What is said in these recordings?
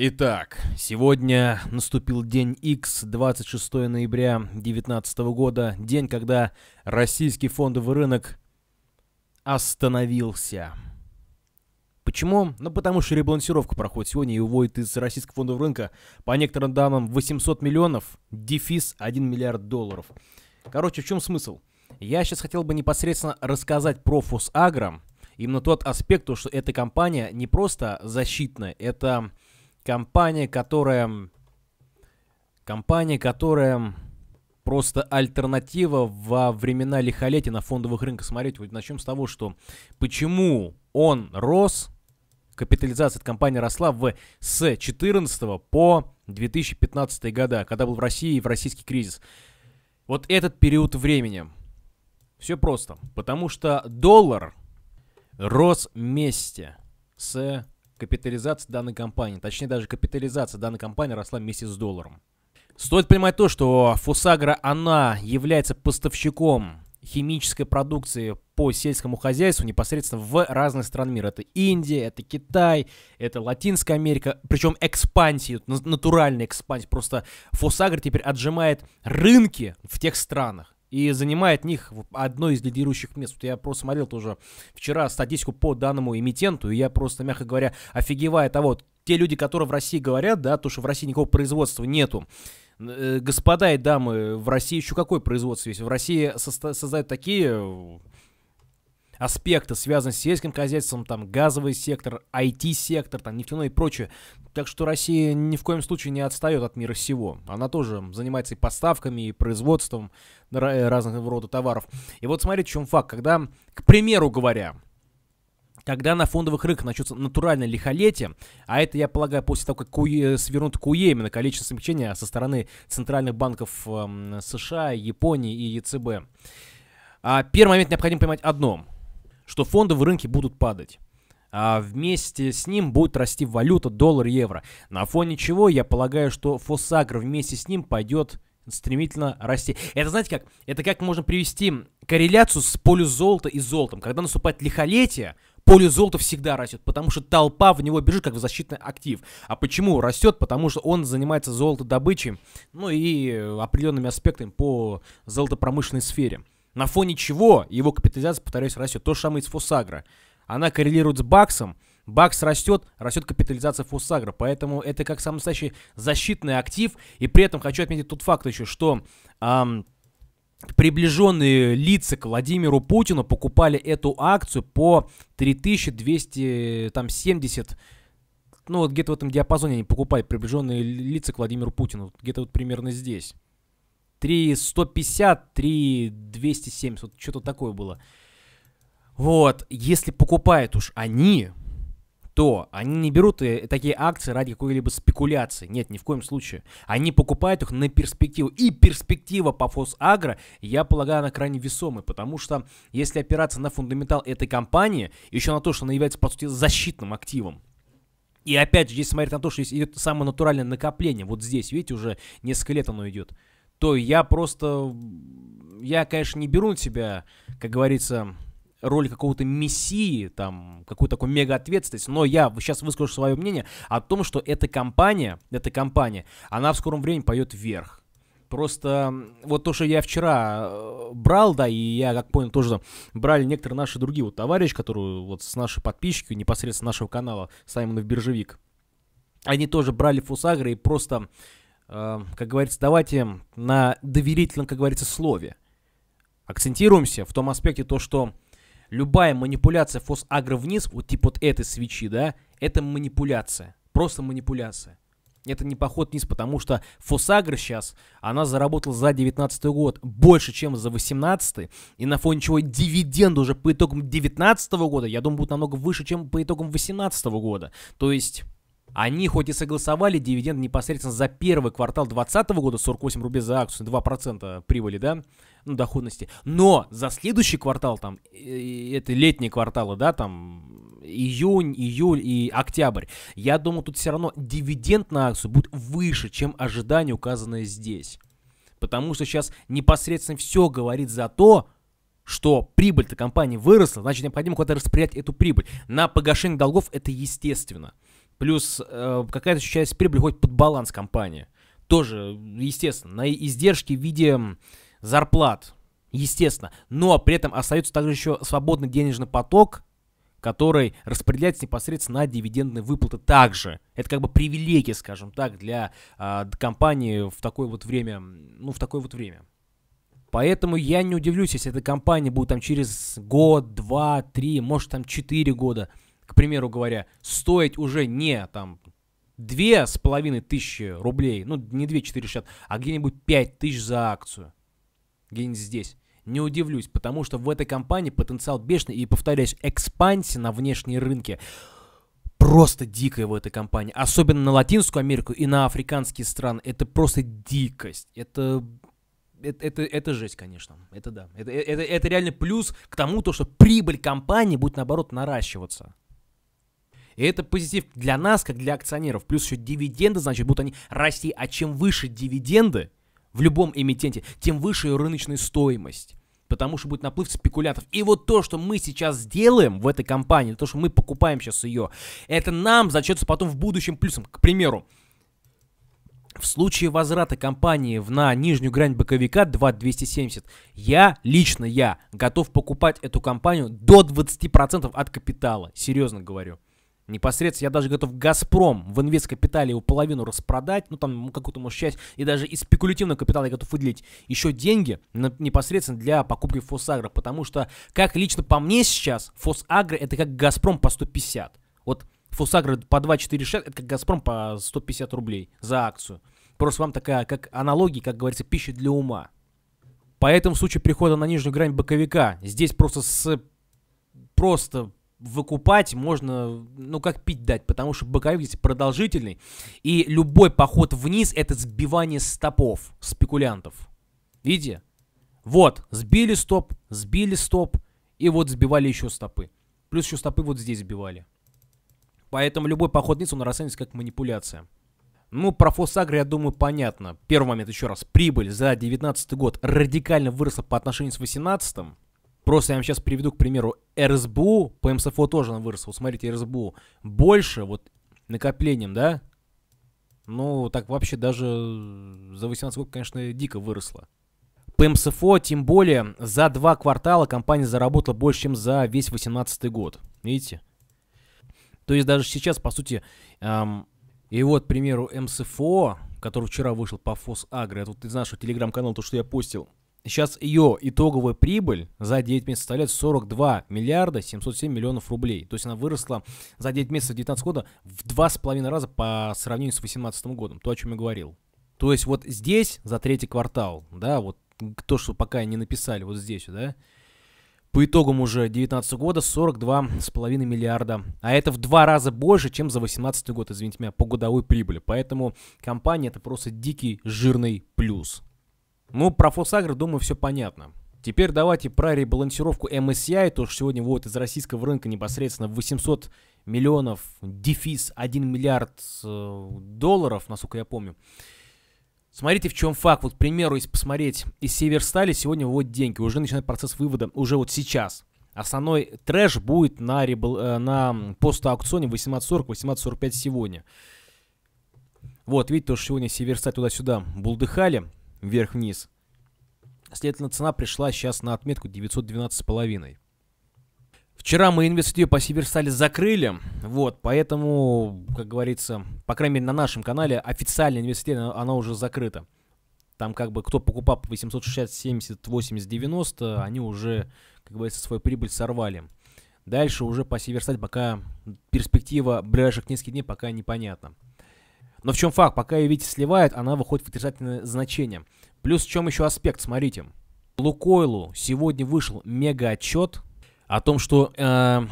Итак, сегодня наступил день X, 26 ноября 2019 года, день, когда российский фондовый рынок остановился. Почему? Ну, потому что ребалансировка проходит сегодня и уводит из российского фондового рынка, по некоторым данным, 800 миллионов, дефис 1 миллиард долларов. Короче, в чем смысл? Я сейчас хотел бы непосредственно рассказать про Фосагро, именно тот аспект, то что эта компания не просто защитная, это Компания, которая... Компания, которая просто альтернатива во времена лихолетия на фондовых рынках. Смотрите, вот начнем с того, что почему он рос, капитализация этой компании росла в, с 14 по 2015 года, когда был в России в российский кризис. Вот этот период времени. Все просто. Потому что доллар рос вместе с капитализация данной компании. Точнее, даже капитализация данной компании росла вместе с долларом. Стоит понимать то, что Фусагра, она является поставщиком химической продукции по сельскому хозяйству непосредственно в разные страны мира. Это Индия, это Китай, это Латинская Америка. Причем экспансию, натуральная экспансия. Просто Фосагр теперь отжимает рынки в тех странах и занимает них одно из лидирующих мест. Вот я просто смотрел тоже вчера статистику по данному эмитенту, и я просто, мягко говоря, офигеваю того, вот, те люди, которые в России говорят, да, то, что в России никакого производства нету, э, господа и дамы, в России еще какое производство есть? В России со создают такие аспекты, связанные с сельским хозяйством, там газовый сектор, IT-сектор, там нефтяной и прочее. Так что Россия ни в коем случае не отстает от мира всего. Она тоже занимается и поставками, и производством э, разного рода товаров. И вот смотрите, в чем факт. Когда, к примеру говоря, когда на фондовых рынках начнется натуральное лихолетие, а это, я полагаю, после того, как куе, э, свернут куе, именно количество смягчения со стороны центральных банков э, США, Японии и ЕЦБ. А, первый момент необходимо понимать одно что фондовые рынки будут падать. А вместе с ним будет расти валюта доллар евро. На фоне чего я полагаю, что Фосагр вместе с ним пойдет стремительно расти. Это знаете как? Это как можно привести корреляцию с полю золота и золотом. Когда наступает лихолетие, поле золота всегда растет, потому что толпа в него бежит как в защитный актив. А почему растет? Потому что он занимается золотодобычей, ну и определенными аспектами по золотопромышленной сфере. На фоне чего его капитализация, повторюсь, растет. То же самое и Фосагра. Она коррелирует с баксом. Бакс растет, растет капитализация Фосагра. Поэтому это как самый настоящий защитный актив. И при этом хочу отметить тот факт еще, что... Эм, приближенные лица к Владимиру Путину покупали эту акцию по 3270 ну вот где-то в этом диапазоне они покупают приближенные лица к Владимиру Путину, где-то вот примерно здесь. 3 150, 3 270, вот что-то такое было. Вот, если покупают уж они, то они не берут э, такие акции ради какой-либо спекуляции. Нет, ни в коем случае. Они покупают их на перспективу. И перспектива по Фосагро, я полагаю, она крайне весомая, потому что если опираться на фундаментал этой компании, еще на то, что она является, по сути, защитным активом, и опять же, здесь смотреть на то, что здесь идет самое натуральное накопление. Вот здесь, видите, уже несколько лет оно идет то я просто... Я, конечно, не беру на себя, как говорится, роль какого-то мессии, там, какую-то такую мега-ответственность, но я сейчас выскажу свое мнение о том, что эта компания, эта компания, она в скором времени пойдет вверх. Просто вот то, что я вчера э, брал, да, и я, как понял, тоже брали некоторые наши другие вот товарищи, которые вот с нашей подписчикой непосредственно нашего канала Саймонов Биржевик, они тоже брали Фусагры и просто Эм, как говорится, давайте на доверительном, как говорится, слове. Акцентируемся в том аспекте, то, что любая манипуляция фосагро вниз, вот типа вот этой свечи, да, это манипуляция, просто манипуляция. Это не поход вниз, потому что фосагро сейчас, она заработала за 19 год больше, чем за 18 и на фоне чего дивиденды уже по итогам 19 года, я думаю, будет намного выше, чем по итогам 18 года. То есть они хоть и согласовали дивиденд непосредственно за первый квартал 2020 года, 48 рублей за акцию, 2% прибыли, да, ну, доходности, но за следующий квартал, там, это летние кварталы, да, там, июнь, июль и октябрь, я думаю, тут все равно дивиденд на акцию будет выше, чем ожидание, указанное здесь. Потому что сейчас непосредственно все говорит за то, что прибыль-то компании выросла, значит, необходимо куда-то распределять эту прибыль. На погашение долгов это естественно. Плюс э, какая-то часть прибыли приходит под баланс компании. Тоже, естественно, на издержки в виде зарплат, естественно. Но при этом остается также еще свободный денежный поток, который распределяется непосредственно на дивидендные выплаты также. Это как бы привилегия, скажем так, для э, компании в такое вот время, ну, в такое вот время. Поэтому я не удивлюсь, если эта компания будет там через год, два, три, может там четыре года – к примеру говоря, стоить уже не там две с половиной тысячи рублей, ну не две четыре шестьдесят, а где-нибудь пять тысяч за акцию, где-нибудь здесь. Не удивлюсь, потому что в этой компании потенциал бешеный, и, повторяюсь, экспансия на внешние рынки просто дикая в этой компании. Особенно на Латинскую Америку и на африканские страны. Это просто дикость. Это это, это, это жесть, конечно. Это да. Это, э, это, это реально плюс к тому, то, что прибыль компании будет, наоборот, наращиваться. И это позитив для нас, как для акционеров. Плюс еще дивиденды, значит, будут они расти. А чем выше дивиденды в любом эмитенте, тем выше ее рыночная стоимость потому что будет наплыв спекулянтов. И вот то, что мы сейчас сделаем в этой компании, то, что мы покупаем сейчас ее, это нам зачтется потом в будущем плюсом. К примеру, в случае возврата компании в на нижнюю грань боковика 2270, я, лично я, готов покупать эту компанию до 20% от капитала. Серьезно говорю непосредственно, я даже готов «Газпром» в инвесткапитале его половину распродать, ну там какую-то, может, часть, и даже из спекулятивного капитала я готов выделить еще деньги на, непосредственно для покупки «Фосагро», потому что, как лично по мне сейчас, «Фосагро» это как «Газпром» по 150. Вот «Фосагро» по 2,46, это как «Газпром» по 150 рублей за акцию. Просто вам такая, как аналогия, как говорится, пища для ума. Поэтому в случае прихода на нижнюю грань боковика, здесь просто с просто выкупать можно, ну, как пить дать, потому что боковик здесь продолжительный, и любой поход вниз — это сбивание стопов спекулянтов. Видите? Вот, сбили стоп, сбили стоп, и вот сбивали еще стопы. Плюс еще стопы вот здесь сбивали. Поэтому любой поход вниз, он расценивается как манипуляция. Ну, про Фосагры, я думаю, понятно. Первый момент, еще раз, прибыль за 2019 год радикально выросла по отношению с 2018 Просто я вам сейчас приведу, к примеру, РСБУ, по МСФО тоже она выросла. Вот смотрите, РСБУ больше вот накоплением, да? Ну, так вообще даже за 18 год, конечно, дико выросла. По МСФО, тем более, за два квартала компания заработала больше, чем за весь 2018 год. Видите? То есть даже сейчас, по сути, эм, и вот, к примеру, МСФО, который вчера вышел по ФОС Агро, это вот из нашего телеграм-канала, то, что я постил, Сейчас ее итоговая прибыль за 9 месяцев составляет 42 миллиарда 707 миллионов рублей. То есть она выросла за 9 месяцев 2019 года в 2,5 раза по сравнению с 2018 годом, то, о чем я говорил. То есть вот здесь за третий квартал, да, вот то, что пока не написали вот здесь, да, по итогам уже 2019 года 42,5 миллиарда. А это в два раза больше, чем за 2018 год, извините меня, по годовой прибыли. Поэтому компания это просто дикий жирный плюс. Ну, про Фосагр, думаю, все понятно. Теперь давайте про ребалансировку MSCI, то, что сегодня выводит из российского рынка непосредственно 800 миллионов, дефис 1 миллиард э, долларов, насколько я помню. Смотрите, в чем факт. Вот, к примеру, если посмотреть, из Северстали сегодня выводят деньги, уже начинает процесс вывода, уже вот сейчас. Основной трэш будет на, ребл, э, на пост-аукционе 1840-1845 сегодня. Вот, видите, то, что сегодня Северсталь туда-сюда булдыхали вверх-вниз. Следовательно, цена пришла сейчас на отметку 912,5. Вчера мы инвестицию по Северстали закрыли, вот, поэтому, как говорится, по крайней мере на нашем канале официально инвестиция, она уже закрыта. Там как бы кто покупал по 860, 70, 80, 90, они уже, как говорится, свою прибыль сорвали. Дальше уже по Северсталь пока перспектива ближайших нескольких дней пока непонятна. Но в чем факт, пока ее Витя сливает, она выходит в отрицательное значение. Плюс в чем еще аспект, смотрите. Лукойлу сегодня вышел мега-отчет о том, что э,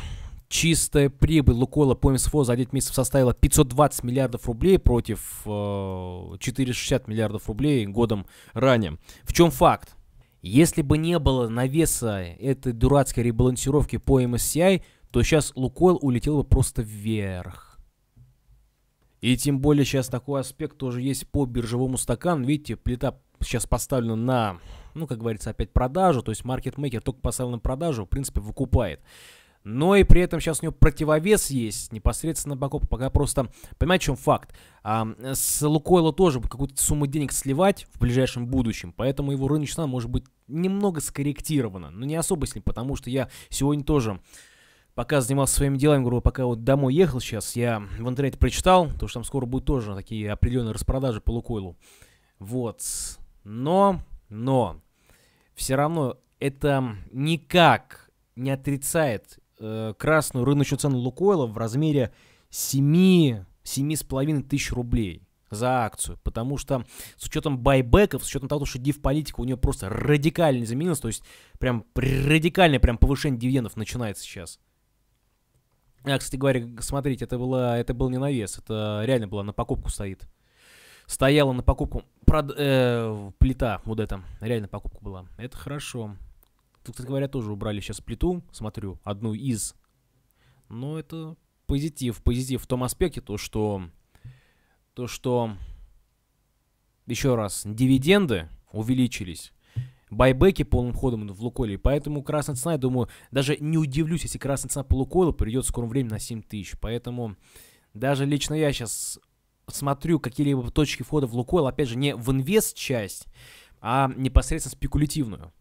чистая прибыль Лукойла по МСФО за 9 месяцев составила 520 миллиардов рублей против э, 460 миллиардов рублей годом ранее. В чем факт? Если бы не было навеса этой дурацкой ребалансировки по MSCI, то сейчас Лукойл улетел бы просто вверх. И тем более сейчас такой аспект тоже есть по биржевому стакану. Видите, плита сейчас поставлена на, ну, как говорится, опять продажу. То есть маркетмейкер только поставил на продажу, в принципе, выкупает. Но и при этом сейчас у него противовес есть непосредственно покупка. Пока просто, понимаете, в чем факт? А, с Лукойла тоже какую-то сумму денег сливать в ближайшем будущем, поэтому его рыночная может быть немного скорректирована. Но не особо с ним, потому что я сегодня тоже пока занимался своими делами, говорю, пока вот домой ехал сейчас, я в интернете прочитал, то, что там скоро будут тоже такие определенные распродажи по Лукойлу. Вот. Но, но, все равно это никак не отрицает э, красную рыночную цену Лукойла в размере 7-7,5 тысяч рублей за акцию, потому что с учетом байбеков, с учетом того, что див-политика у нее просто радикально изменилась, то есть прям радикальное прям повышение дивидендов начинается сейчас. Я, а, кстати говоря, смотрите, это, было, это был не навес, это реально было на покупку стоит. Стояла на покупку прод, э, плита вот эта, реально покупка была. Это хорошо. Тут, кстати говоря, тоже убрали сейчас плиту, смотрю, одну из. Но это позитив. Позитив в том аспекте, то что... То, что... Еще раз, дивиденды увеличились байбеки полным ходом в Лукойле. Поэтому красная цена, я думаю, даже не удивлюсь, если красная цена по Лукойлу придет в скором времени на 7 тысяч. Поэтому даже лично я сейчас смотрю какие-либо точки входа в Лукойл, опять же, не в инвест-часть, а непосредственно спекулятивную.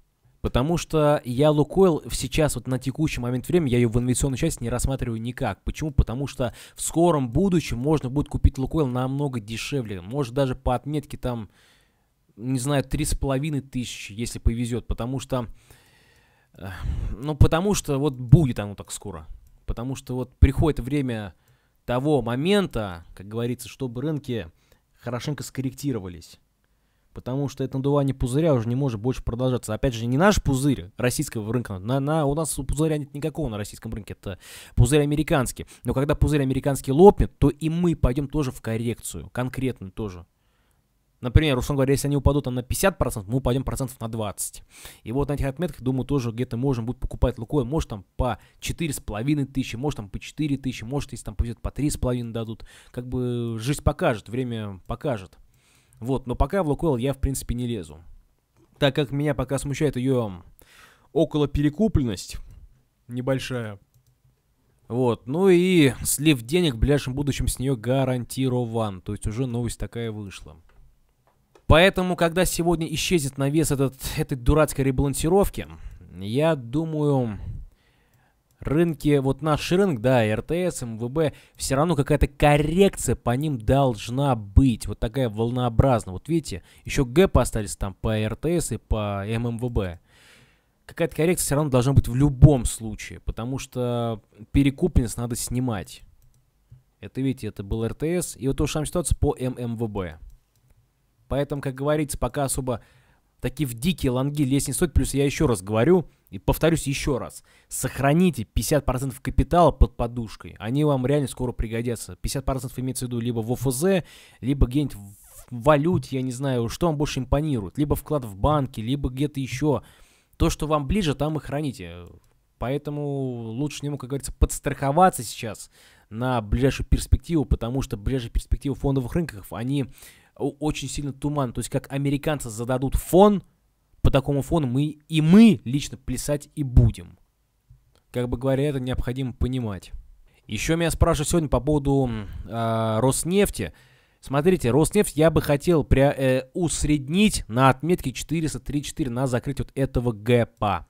Потому что я Лукойл сейчас, вот на текущий момент времени, я ее в инвестиционную часть не рассматриваю никак. Почему? Потому что в скором будущем можно будет купить Лукойл намного дешевле. Может даже по отметке там не знаю, три с половиной тысячи, если повезет, потому что, э, ну, потому что вот будет оно так скоро. Потому что вот приходит время того момента, как говорится, чтобы рынки хорошенько скорректировались. Потому что это надувание пузыря уже не может больше продолжаться. Опять же, не наш пузырь российского рынка. На, на, у нас пузыря нет никакого на российском рынке. Это пузырь американский. Но когда пузырь американский лопнет, то и мы пойдем тоже в коррекцию. Конкретно тоже. Например, условно говоря, если они упадут там, на 50%, мы упадем процентов на 20%. И вот на этих отметках, думаю, тоже где-то можем будет покупать Лукойл, может там по 4,5 тысячи, может там по 4 тысячи, может если там повезет по 3,5 дадут. Как бы жизнь покажет, время покажет. Вот, но пока в Лукойл я в принципе не лезу. Так как меня пока смущает ее около перекупленность небольшая. Вот, ну и слив денег в ближайшем будущем с нее гарантирован. То есть уже новость такая вышла. Поэтому, когда сегодня исчезнет навес этот, этой дурацкой ребалансировки, я думаю, рынки, вот наш рынок, да, и РТС, МВБ, все равно какая-то коррекция по ним должна быть. Вот такая волнообразная. Вот видите, еще гэпы остались там по РТС и по ММВБ. Какая-то коррекция все равно должна быть в любом случае, потому что перекупленность надо снимать. Это, видите, это был РТС. И вот то же самая ситуация по ММВБ. Поэтому, как говорится, пока особо такие в дикие лонги лезть не стоит. Плюс я еще раз говорю и повторюсь еще раз. Сохраните 50% капитала под подушкой. Они вам реально скоро пригодятся. 50% имеется в виду либо в ОФЗ, либо где-нибудь в валюте, я не знаю, что вам больше импонирует. Либо вклад в банке, либо где-то еще. То, что вам ближе, там и храните. Поэтому лучше нему, как говорится, подстраховаться сейчас на ближайшую перспективу, потому что ближайшие перспективы фондовых рынках, они очень сильно туман. То есть как американцы зададут фон, по такому фону мы и мы лично плясать и будем. Как бы говоря, это необходимо понимать. Еще меня спрашивают сегодня по поводу э, Роснефти. Смотрите, Роснефть я бы хотел при, э, усреднить на отметке 434 на закрыть вот этого гэпа.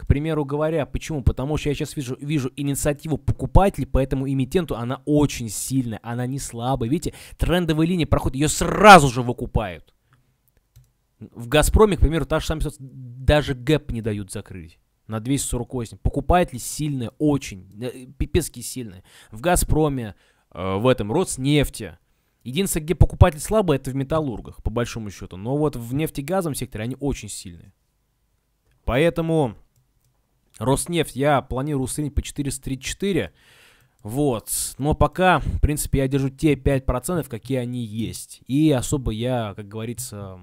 К примеру говоря, почему? Потому что я сейчас вижу, вижу инициативу покупателей, по этому эмитенту она очень сильная, она не слабая. Видите, трендовые линии проходят, ее сразу же выкупают. В «Газпроме», к примеру, та же самая ситуация, даже гэп не дают закрыть на 248. Покупатели сильные, очень, э, пипецки сильные. В «Газпроме», э, в этом «Роснефти». Единственное, где покупатель слабый, это в металлургах, по большому счету. Но вот в нефтегазовом секторе они очень сильные. Поэтому Роснефть я планирую средний по 434. Вот. Но пока, в принципе, я держу те 5%, какие они есть. И особо я, как говорится,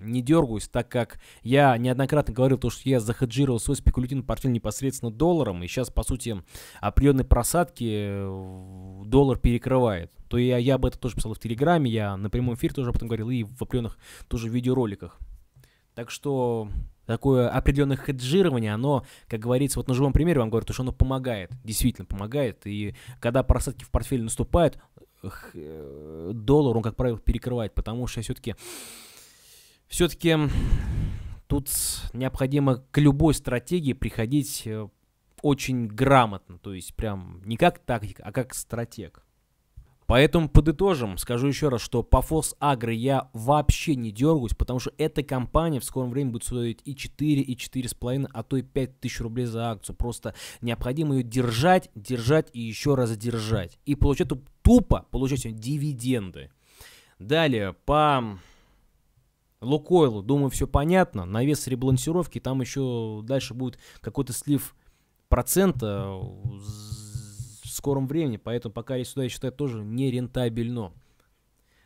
не дергаюсь, так как я неоднократно говорил то, что я захеджировал свой спекулятивный портфель непосредственно долларом, и сейчас, по сути, определенные просадки э, доллар перекрывает. То я, я об этом тоже писал в Телеграме, я на прямом эфире тоже об этом говорил, и в определенных тоже видеороликах. Так что такое определенное хеджирование, оно, как говорится, вот на живом примере вам говорю, что оно помогает, действительно помогает. И когда просадки в портфеле наступают, э, доллар, он, как правило, перекрывает, потому что все-таки все-таки тут необходимо к любой стратегии приходить э, очень грамотно, то есть прям не как тактик, а как стратег. Поэтому подытожим, скажу еще раз, что по Фос Агры я вообще не дергаюсь, потому что эта компания в скором времени будет стоить и 4, и 4,5, а то и 5 тысяч рублей за акцию. Просто необходимо ее держать, держать и еще раз держать. И получать тупо, получать дивиденды. Далее, по Лукойлу, думаю, все понятно. Навес ребалансировки там еще дальше будет какой-то слив процента скором времени, поэтому пока я сюда, я считаю, тоже нерентабельно.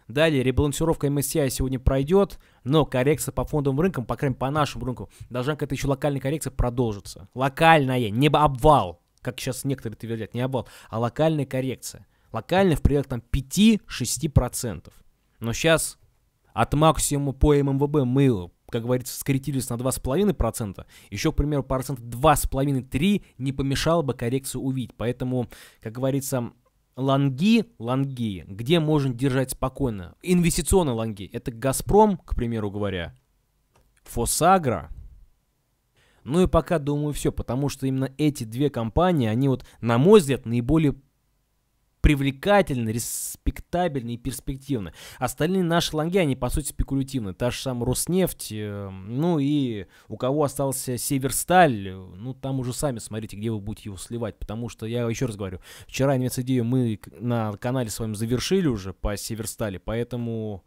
Далее ребалансировка MSCI сегодня пройдет, но коррекция по фондовым рынкам, по крайней мере по нашему рынку, должна какая-то еще локальная коррекция продолжиться. Локальная, не обвал, как сейчас некоторые твердят, не обвал, а локальная коррекция. Локальная в пределах там 5-6%. Но сейчас от максимума по ММВБ мы как говорится, скорректировались на 2,5%, еще, к примеру, процент 2,5-3 не помешало бы коррекцию увидеть. Поэтому, как говорится, лонги, лонги, где можно держать спокойно. Инвестиционные лонги. Это Газпром, к примеру говоря, Фосагра. Ну и пока, думаю, все, потому что именно эти две компании, они вот, на мой взгляд, наиболее привлекательны, респектабельны и перспективны. Остальные наши лонги, они по сути спекулятивны. Та же самая Роснефть, э, ну и у кого остался Северсталь, э, ну там уже сами смотрите, где вы будете его сливать, потому что, я еще раз говорю, вчера инвестидею мы на канале с вами завершили уже по Северстали, поэтому...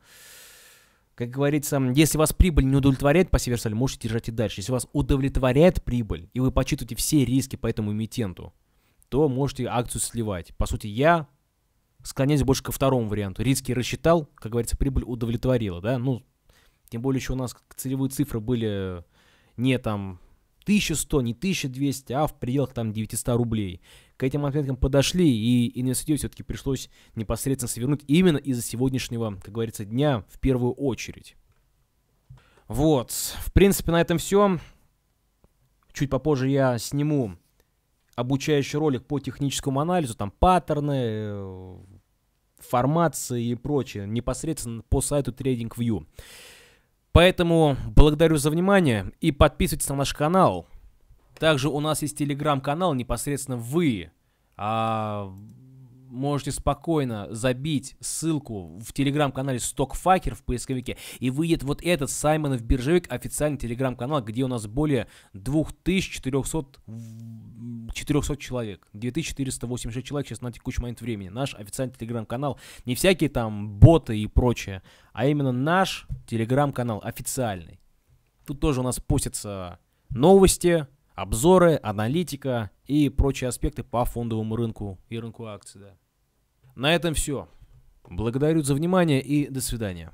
Как говорится, если вас прибыль не удовлетворяет по Северсталь, можете держать и дальше. Если вас удовлетворяет прибыль, и вы подсчитываете все риски по этому эмитенту, то можете акцию сливать. По сути, я склоняюсь больше ко второму варианту. Риски рассчитал, как говорится, прибыль удовлетворила, да, ну, тем более еще у нас целевые цифры были не там 1100, не 1200, а в пределах там 900 рублей. К этим отметкам подошли, и инвестиции все-таки пришлось непосредственно свернуть именно из-за сегодняшнего, как говорится, дня в первую очередь. Вот, в принципе, на этом все. Чуть попозже я сниму обучающий ролик по техническому анализу, там паттерны, э, формации и прочее, непосредственно по сайту TradingView. Поэтому благодарю за внимание и подписывайтесь на наш канал. Также у нас есть телеграм-канал, непосредственно вы. А можете спокойно забить ссылку в телеграм-канале Стокфакер в поисковике, и выйдет вот этот Саймон в Биржевик, официальный телеграм-канал, где у нас более 2400 400 человек, 2486 человек сейчас на текущий момент времени. Наш официальный телеграм-канал, не всякие там боты и прочее, а именно наш телеграм-канал официальный. Тут тоже у нас постятся новости, обзоры, аналитика и прочие аспекты по фондовому рынку и рынку акций. Да. На этом все. Благодарю за внимание и до свидания.